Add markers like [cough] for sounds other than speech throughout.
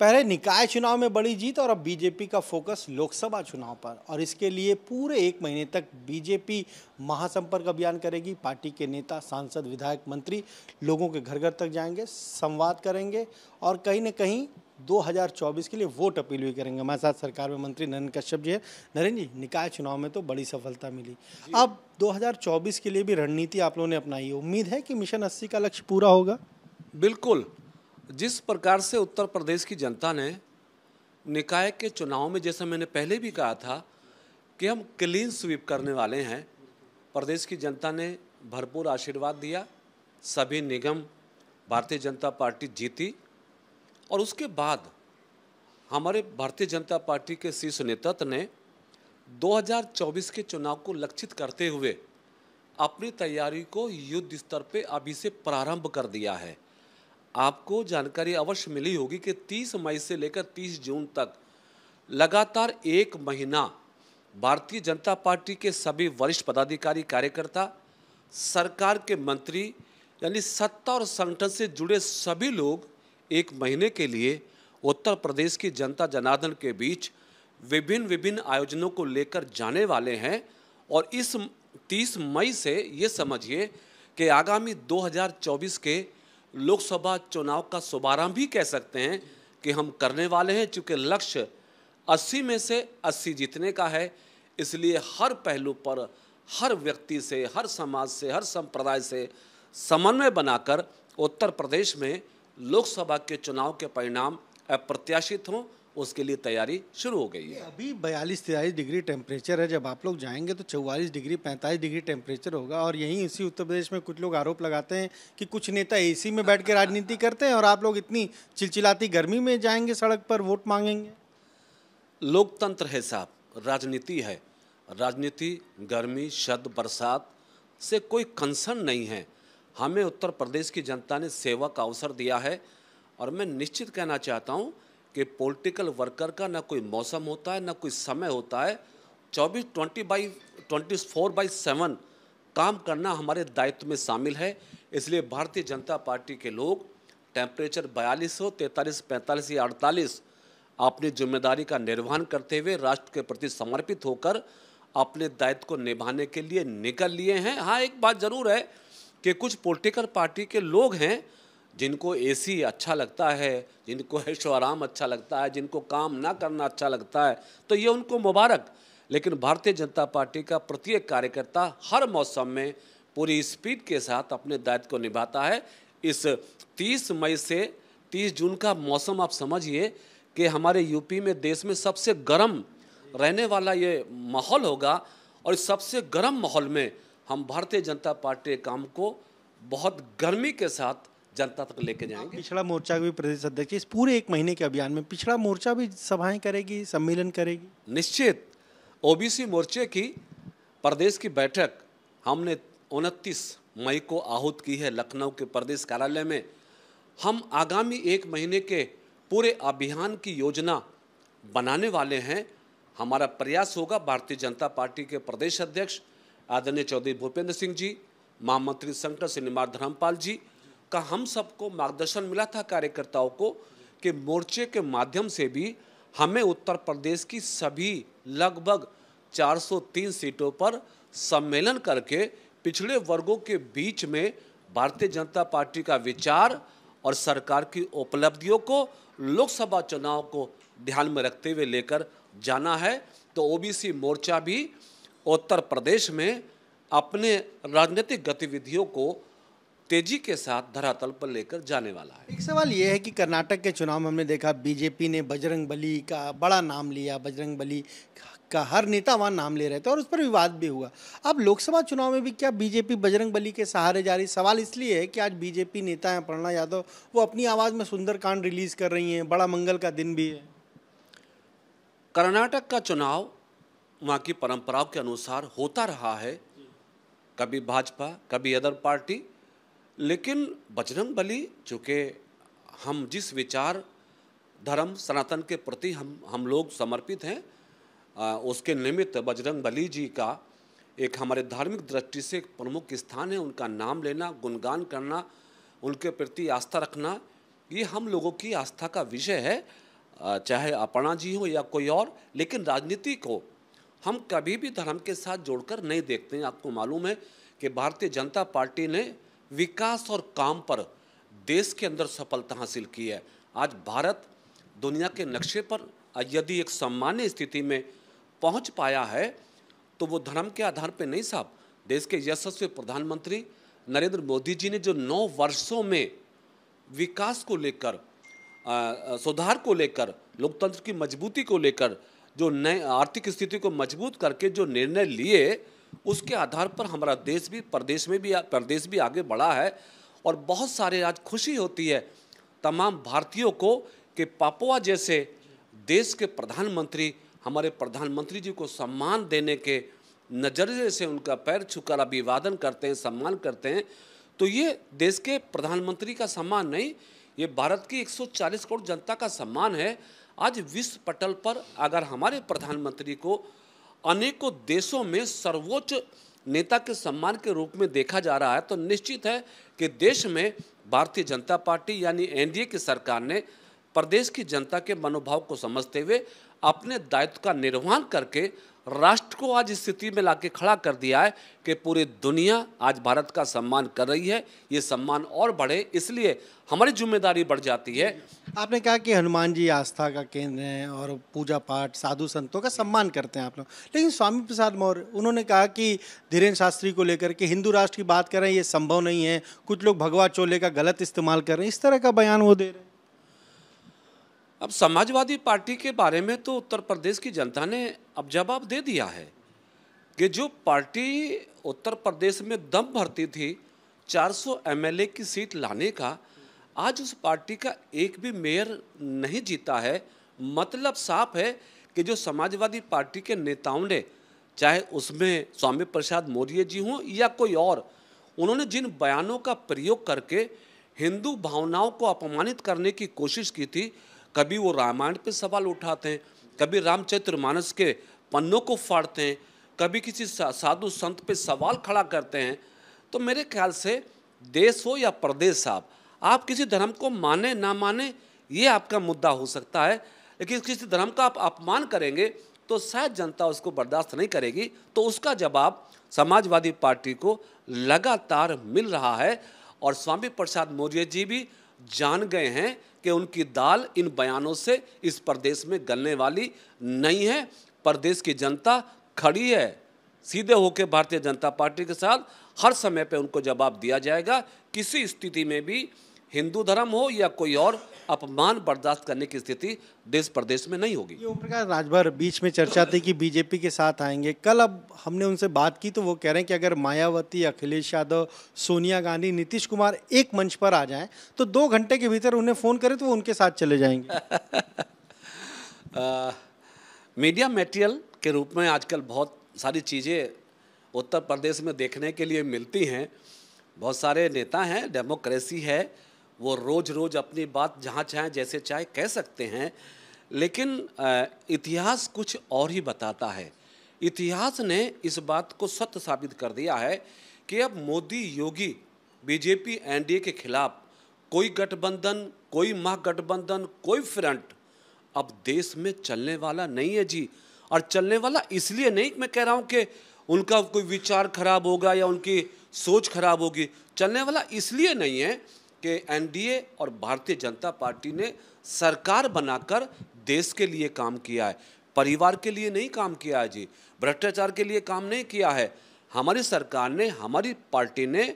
पहले निकाय चुनाव में बड़ी जीत और अब बीजेपी का फोकस लोकसभा चुनाव पर और इसके लिए पूरे एक महीने तक बीजेपी महासंपर्क अभियान करेगी पार्टी के नेता सांसद विधायक मंत्री लोगों के घर घर तक जाएंगे संवाद करेंगे और कहीं ना कहीं 2024 के लिए वोट अपील भी करेंगे हमारे साथ सरकार में मंत्री नरेंद्र कश्यप जी है नरेंद्र जी निकाय चुनाव में तो बड़ी सफलता मिली अब 2024 के लिए भी रणनीति आप लोगों ने अपनाई उम्मीद है कि मिशन अस्सी का लक्ष्य पूरा होगा बिल्कुल जिस प्रकार से उत्तर प्रदेश की जनता ने निकाय के चुनाव में जैसा मैंने पहले भी कहा था कि हम क्लीन स्वीप करने वाले हैं प्रदेश की जनता ने भरपूर आशीर्वाद दिया सभी निगम भारतीय जनता पार्टी जीती और उसके बाद हमारे भारतीय जनता पार्टी के शीर्ष नेतृत्व ने 2024 के चुनाव को लक्षित करते हुए अपनी तैयारी को युद्ध स्तर पे अभी से प्रारंभ कर दिया है आपको जानकारी अवश्य मिली होगी कि 30 मई से लेकर 30 जून तक लगातार एक महीना भारतीय जनता पार्टी के सभी वरिष्ठ पदाधिकारी कार्यकर्ता सरकार के मंत्री यानी सत्ता और संगठन से जुड़े सभी लोग एक महीने के लिए उत्तर प्रदेश की जनता जनार्दन के बीच विभिन्न विभिन्न आयोजनों को लेकर जाने वाले हैं और इस 30 मई से ये समझिए कि आगामी 2024 के लोकसभा चुनाव का शुभारंभ भी कह सकते हैं कि हम करने वाले हैं चूँकि लक्ष्य अस्सी में से अस्सी जीतने का है इसलिए हर पहलू पर हर व्यक्ति से हर समाज से हर संप्रदाय से समन्वय बनाकर उत्तर प्रदेश में लोकसभा के चुनाव के परिणाम अप्रत्याशित हों उसके लिए तैयारी शुरू हो गई है अभी बयालीस तिरालीस डिग्री टेम्परेचर है जब आप लोग जाएंगे तो चौवालीस डिग्री पैंतालीस डिग्री टेम्परेचर होगा और यहीं इसी उत्तर प्रदेश में कुछ लोग आरोप लगाते हैं कि कुछ नेता ए में बैठ के राजनीति करते हैं और आप लोग इतनी चिलचिलाती गर्मी में जाएंगे सड़क पर वोट मांगेंगे लोकतंत्र है साहब राजनीति है राजनीति गर्मी शद बरसात से कोई कंसर्न नहीं है हमें उत्तर प्रदेश की जनता ने सेवा का अवसर दिया है और मैं निश्चित कहना चाहता हूँ कि पॉलिटिकल वर्कर का ना कोई मौसम होता है ना कोई समय होता है चौबीस twenty by twenty four by seven काम करना हमारे दायित्व में शामिल है इसलिए भारतीय जनता पार्टी के लोग टेम्परेचर बयालीस हो तैंतालीस पैंतालीस या अड़तालीस अपनी जिम्मेदारी का निर्वहन करते हुए राष्ट्र के प्रति समर्पित होकर अपने दायित्व को निभाने के लिए निकल लिए हैं हाँ एक बात ज़रूर है कि कुछ पॉलिटिकल पार्टी के लोग हैं जिनको एसी अच्छा लगता है जिनको ऐशो आराम अच्छा लगता है जिनको काम ना करना अच्छा लगता है तो ये उनको मुबारक लेकिन भारतीय जनता पार्टी का प्रत्येक कार्यकर्ता हर मौसम में पूरी स्पीड के साथ अपने दायित्व को निभाता है इस 30 मई से 30 जून का मौसम आप समझिए कि हमारे यूपी में देश में सबसे गर्म रहने वाला ये माहौल होगा और इस सबसे गर्म माहौल में हम भारतीय जनता पार्टी काम को बहुत गर्मी के साथ जनता तक लेके जाएंगे पिछड़ा मोर्चा भी प्रदेश अध्यक्ष इस पूरे एक महीने के अभियान में पिछड़ा मोर्चा भी सभाएं करेगी सम्मेलन करेगी निश्चित ओबीसी मोर्चे की प्रदेश की बैठक हमने उनतीस मई को आहूत की है लखनऊ के प्रदेश कार्यालय में हम आगामी एक महीने के पूरे अभियान की योजना बनाने वाले हैं हमारा प्रयास होगा भारतीय जनता पार्टी के प्रदेश अध्यक्ष आदरणीय चौधरी भूपेंद्र सिंह जी महामंत्री शंकर श्रीनिवास धर्मपाल जी का हम सबको मार्गदर्शन मिला था कार्यकर्ताओं को कि मोर्चे के माध्यम से भी हमें उत्तर प्रदेश की सभी लगभग 403 सीटों पर सम्मेलन करके पिछड़े वर्गों के बीच में भारतीय जनता पार्टी का विचार और सरकार की उपलब्धियों को लोकसभा चुनाव को ध्यान में रखते हुए लेकर जाना है तो ओबीसी मोर्चा भी उत्तर प्रदेश में अपने राजनीतिक गतिविधियों को तेजी के साथ धरातल पर लेकर जाने वाला है एक सवाल ये है कि कर्नाटक के चुनाव में हमने देखा बीजेपी ने बजरंग बली का बड़ा नाम लिया बजरंग बली का हर नेता वहाँ नाम ले रहे थे और उस पर विवाद भी हुआ अब लोकसभा चुनाव में भी क्या बीजेपी बजरंग बली के सहारे जा रही सवाल इसलिए है कि आज बीजेपी नेता हैं प्रणा यादव वो अपनी आवाज़ में सुंदरकांड रिलीज़ कर रही हैं बड़ा मंगल का दिन भी है कर्नाटक का चुनाव वहाँ की परंपराओं के अनुसार होता रहा है कभी भाजपा कभी अदर पार्टी लेकिन बजरंग बली चूँकि हम जिस विचार धर्म सनातन के प्रति हम हम लोग समर्पित हैं आ, उसके निमित्त बजरंग बली जी का एक हमारे धार्मिक दृष्टि से एक प्रमुख स्थान है उनका नाम लेना गुणगान करना उनके प्रति आस्था रखना ये हम लोगों की आस्था का विषय है चाहे अपना जी हो या कोई और लेकिन राजनीति को हम कभी भी धर्म के साथ जोड़कर नहीं देखते हैं आपको मालूम है कि भारतीय जनता पार्टी ने विकास और काम पर देश के अंदर सफलता हासिल की है आज भारत दुनिया के नक्शे पर यदि एक सामान्य स्थिति में पहुंच पाया है तो वो धर्म के आधार पर नहीं साहब देश के यशस्वी प्रधानमंत्री नरेंद्र मोदी जी ने जो नौ वर्षों में विकास को लेकर सुधार को लेकर लोकतंत्र की मजबूती को लेकर जो नए आर्थिक स्थिति को मजबूत करके जो निर्णय लिए उसके आधार पर हमारा देश भी प्रदेश में भी प्रदेश भी आगे बढ़ा है और बहुत सारे आज खुशी होती है तमाम भारतीयों को कि पापुआ जैसे देश के प्रधानमंत्री हमारे प्रधानमंत्री जी को सम्मान देने के नज़रिए से उनका पैर छुकर अभिवादन करते हैं सम्मान करते हैं तो ये देश के प्रधानमंत्री का सम्मान नहीं ये भारत की 140 करोड़ जनता का सम्मान है आज विश्व पटल पर अगर हमारे प्रधानमंत्री को अनेकों देशों में सर्वोच्च नेता के सम्मान के रूप में देखा जा रहा है तो निश्चित है कि देश में भारतीय जनता पार्टी यानी एनडीए की सरकार ने प्रदेश की जनता के मनोभाव को समझते हुए अपने दायित्व का निर्वहन करके राष्ट्र को आज स्थिति में लाके खड़ा कर दिया है कि पूरी दुनिया आज भारत का सम्मान कर रही है ये सम्मान और बढ़े इसलिए हमारी जिम्मेदारी बढ़ जाती है आपने कहा कि हनुमान जी आस्था का केंद्र हैं और पूजा पाठ साधु संतों का सम्मान करते हैं आप लोग लेकिन स्वामी प्रसाद मौर्य उन्होंने कहा कि धीरेन्द्र शास्त्री को लेकर के हिंदू राष्ट्र की बात करें ये संभव नहीं है कुछ लोग भगवा चोले का गलत इस्तेमाल कर रहे हैं इस तरह का बयान वो दे रहे हैं अब समाजवादी पार्टी के बारे में तो उत्तर प्रदेश की जनता ने अब जवाब दे दिया है कि जो पार्टी उत्तर प्रदेश में दम भरती थी 400 एमएलए की सीट लाने का आज उस पार्टी का एक भी मेयर नहीं जीता है मतलब साफ है कि जो समाजवादी पार्टी के नेताओं ने चाहे उसमें स्वामी प्रसाद मौर्य जी हों या कोई और उन्होंने जिन बयानों का प्रयोग करके हिंदू भावनाओं को अपमानित करने की कोशिश की थी कभी वो रामायण पे सवाल उठाते हैं कभी रामचरित्र मानस के पन्नों को फाड़ते हैं कभी किसी साधु संत पे सवाल खड़ा करते हैं तो मेरे ख्याल से देश हो या प्रदेश साहब आप किसी धर्म को माने ना माने ये आपका मुद्दा हो सकता है लेकिन किसी धर्म का आप अपमान करेंगे तो शायद जनता उसको बर्दाश्त नहीं करेगी तो उसका जवाब समाजवादी पार्टी को लगातार मिल रहा है और स्वामी प्रसाद मौर्य जी भी जान गए हैं कि उनकी दाल इन बयानों से इस प्रदेश में गलने वाली नहीं है प्रदेश की जनता खड़ी है सीधे होकर भारतीय जनता पार्टी के साथ हर समय पे उनको जवाब दिया जाएगा किसी स्थिति में भी हिंदू धर्म हो या कोई और अपमान बर्दाश्त करने की स्थिति देश प्रदेश में नहीं होगी ओम प्रकाश राजभर बीच में चर्चा थी कि बीजेपी के साथ आएंगे कल अब हमने उनसे बात की तो वो कह रहे हैं कि अगर मायावती अखिलेश यादव सोनिया गांधी नीतीश कुमार एक मंच पर आ जाएं तो दो घंटे के भीतर उन्हें फ़ोन करें तो वो उनके साथ चले जाएंगे आ, [laughs] मीडिया मेटेरियल के रूप में आजकल बहुत सारी चीज़ें उत्तर प्रदेश में देखने के लिए मिलती हैं बहुत सारे नेता हैं डेमोक्रेसी है वो रोज़ रोज़ अपनी बात जहाँ चाहें जैसे चाहे कह सकते हैं लेकिन इतिहास कुछ और ही बताता है इतिहास ने इस बात को सत्य साबित कर दिया है कि अब मोदी योगी बीजेपी एनडीए के खिलाफ कोई गठबंधन कोई महागठबंधन कोई फ्रंट अब देश में चलने वाला नहीं है जी और चलने वाला इसलिए नहीं मैं कह रहा हूँ कि उनका कोई विचार खराब होगा या उनकी सोच खराब होगी चलने वाला इसलिए नहीं है कि एनडीए और भारतीय जनता पार्टी ने सरकार बनाकर देश के लिए काम किया है परिवार के लिए नहीं काम किया है जी भ्रष्टाचार के लिए काम नहीं किया है हमारी सरकार ने हमारी पार्टी ने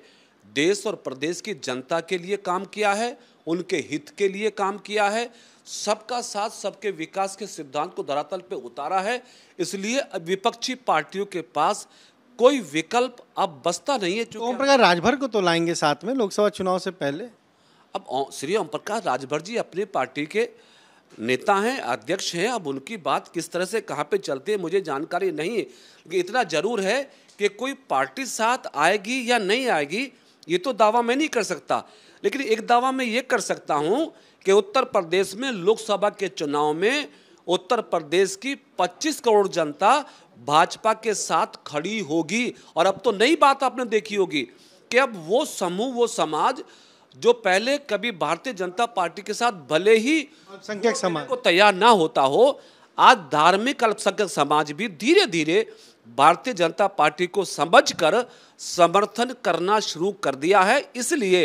देश और प्रदेश की जनता के लिए काम किया है उनके हित के लिए काम किया है सबका साथ सबके विकास के सिद्धांत को धरातल पर उतारा है इसलिए विपक्षी पार्टियों के पास कोई विकल्प अब बसता नहीं है चूंकि ओम प्रकाश राजभर को तो लाएंगे साथ में लोकसभा चुनाव से पहले अब श्री ओम प्रकाश राजभर जी अपनी पार्टी के नेता हैं अध्यक्ष हैं अब उनकी बात किस तरह से कहाँ पे चलती है मुझे जानकारी नहीं है इतना जरूर है कि कोई पार्टी साथ आएगी या नहीं आएगी ये तो दावा मैं नहीं कर सकता लेकिन एक दावा मैं ये कर सकता हूँ कि उत्तर प्रदेश में लोकसभा के चुनाव में उत्तर प्रदेश की 25 करोड़ जनता भाजपा के साथ खड़ी होगी और अब तो नई बात आपने देखी होगी कि अब वो समूह वो समाज जो पहले कभी भारतीय जनता पार्टी के साथ भले ही अल्पसंख्यक समाज को तैयार ना होता हो आज धार्मिक अल्पसंख्यक समाज भी धीरे धीरे भारतीय जनता पार्टी को समझकर समर्थन करना शुरू कर दिया है इसलिए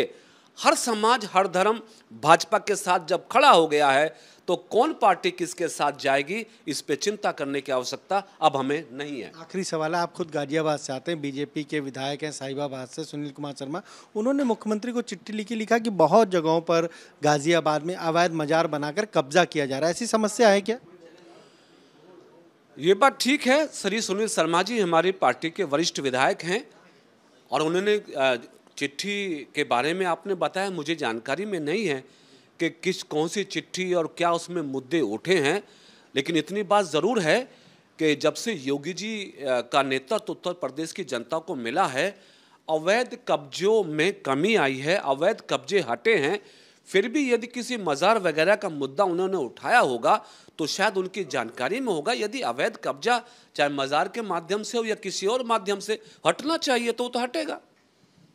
हर समाज हर धर्म भाजपा के साथ जब खड़ा हो गया है तो कौन पार्टी किसके साथ जाएगी इस पे चिंता करने की आवश्यकता अब हमें नहीं है आखिरी सवाल है आप खुद गाजियाबाद से आते हैं बीजेपी के विधायक हैं साहिबाबाद से सुनील कुमार शर्मा उन्होंने मुख्यमंत्री को चिट्ठी लिखी लिखा कि बहुत जगहों पर गाजियाबाद में अवैध मजार बनाकर कब्जा किया जा रहा है ऐसी समस्या है क्या ये बात ठीक है श्री सुनील शर्मा जी हमारी पार्टी के वरिष्ठ विधायक हैं और उन्होंने चिट्ठी के बारे में आपने बताया मुझे जानकारी में नहीं है कि किस कौन सी चिट्ठी और क्या उसमें मुद्दे उठे हैं लेकिन इतनी बात ज़रूर है कि जब से योगी जी का नेतृत्व उत्तर प्रदेश की जनता को मिला है अवैध कब्जों में कमी आई है अवैध कब्जे हटे हैं फिर भी यदि किसी मज़ार वगैरह का मुद्दा उन्होंने उठाया होगा तो शायद उनकी जानकारी में होगा यदि अवैध कब्जा चाहे मज़ार के माध्यम से हो या किसी और माध्यम से हटना चाहिए तो वो तो हटेगा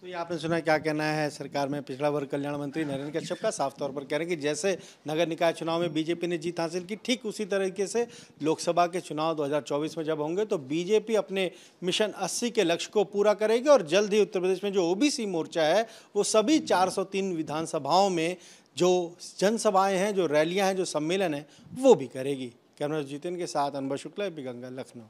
तो ये आपने सुना क्या कहना है सरकार में पिछड़ा वर्ग कल्याण मंत्री नरेंद्र कश्यप का साफ तौर पर कह रहे हैं कि जैसे नगर निकाय चुनाव में बीजेपी ने जीत हासिल की ठीक उसी तरीके से लोकसभा के चुनाव 2024 में जब होंगे तो बीजेपी अपने मिशन 80 के लक्ष्य को पूरा करेगी और जल्द ही उत्तर प्रदेश में जो ओ मोर्चा है वो सभी चार विधानसभाओं में जो जनसभाएँ हैं जो रैलियाँ हैं जो सम्मेलन हैं वो भी करेगी कैमरा जितिन के साथ अनबर शुक्ला भी गंगा लखनऊ